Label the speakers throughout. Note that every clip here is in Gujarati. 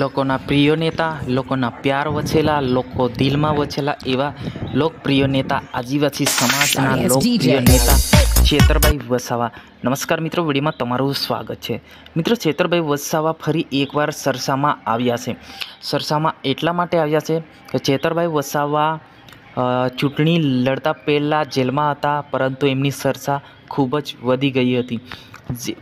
Speaker 1: લોકોના પ્રિય નેતા લોકોના પ્યાર વછેલા લોકો દિલમાં વચેલા એવા લોકપ્રિય નેતા આદિવાસી સમાજના લોકપ્રિય નેતા છેતરભાઈ વસાવા નમસ્કાર મિત્રો વિડીયોમાં તમારું સ્વાગત છે મિત્રો છેતરભાઈ વસાવા ફરી એકવાર સરસામાં આવ્યા છે સરસામાં એટલા માટે આવ્યા છે કે છેતરભાઈ વસાવા ચૂંટણી લડતા પહેલાં જેલમાં હતા પરંતુ એમની સરસા ખૂબ જ વધી ગઈ હતી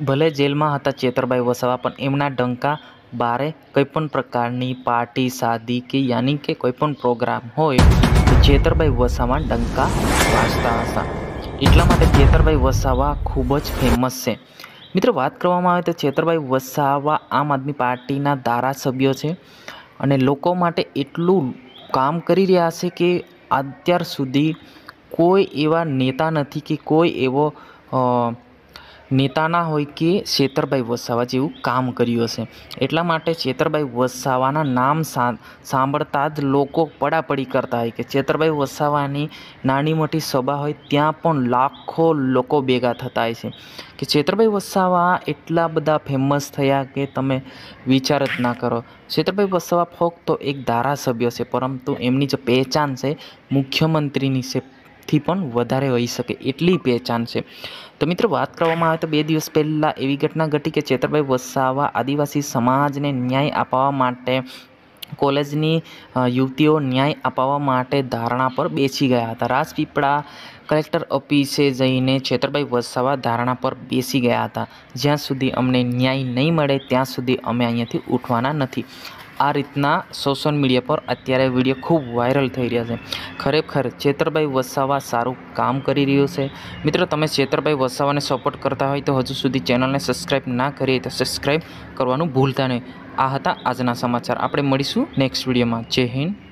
Speaker 1: ભલે જેલમાં હતા ચેતરભાઈ વસાવા પણ એમના ડંકા બારે કોઈપણ પ્રકારની પાર્ટી શાદી કે યાની કે કોઈપણ પ્રોગ્રામ હોય તો જેતરભાઈ વસાવા ડંકા વાંચતા હતા એટલા માટે જેતરભાઈ વસાવા ખૂબ જ ફેમસ છે મિત્રો વાત કરવામાં આવે તો ચેતરભાઈ વસાવા આમ આદમી પાર્ટીના ધારાસભ્યો છે અને લોકો માટે એટલું કામ કરી રહ્યા છે કે અત્યાર સુધી કોઈ એવા નેતા નથી કે કોઈ એવો નેતાના હોય કે છેતરભાઈ વસાવા જેવું કામ કર્યું હશે એટલા માટે છેતરભાઈ વસાવાના નામ સાંભળતા જ લોકો પડાપડી કરતા હોય કે છેતરભાઈ વસાવાની નાની મોટી સભા હોય ત્યાં પણ લાખો લોકો ભેગા થતા હોય છે કે છેતરભાઈ વસાવા એટલા બધા ફેમસ થયા કે તમે વિચાર જ ના કરો છેતરભાઈ વસાવા ફક્ત એક ધારાસભ્ય છે પરંતુ એમની જે પહેચાન છે મુખ્યમંત્રીની છે લાખથી પણ વધારે હોઈ શકે એટલી પહેચાન છે તો મિત્રો વાત કરવામાં આવે તો બે દિવસ પહેલાં એવી ઘટના ઘટી કે ચેતરભાઈ વસાવા આદિવાસી સમાજને ન્યાય અપાવવા માટે કોલેજની યુવતીઓ ન્યાય અપાવવા માટે ધારણા પર બેસી ગયા હતા રાજપીપળા કલેક્ટર ઓફિસે જઈને છેતરભાઈ વસાવા ધારણા પર બેસી ગયા હતા જ્યાં સુધી અમને ન્યાય નહીં મળે ત્યાં સુધી અમે અહીંયાથી ઉઠવાના નથી આ રીતના સોશિયલ મીડિયા પર અત્યારે વિડીયો ખૂબ વાયરલ થઈ રહ્યા છે ખરેખર ચેતરભાઈ વસાવા સારું કામ કરી રહ્યો છે મિત્રો તમે ચેતરભાઈ વસાવાને સપોર્ટ કરતા હોય તો હજુ સુધી ચેનલને સબસ્ક્રાઈબ ના કરીએ તો સબસ્ક્રાઈબ કરવાનું ભૂલતા નહીં આ હતા આજના સમાચાર આપણે મળીશું નેક્સ્ટ વિડીયોમાં જય હિન્દ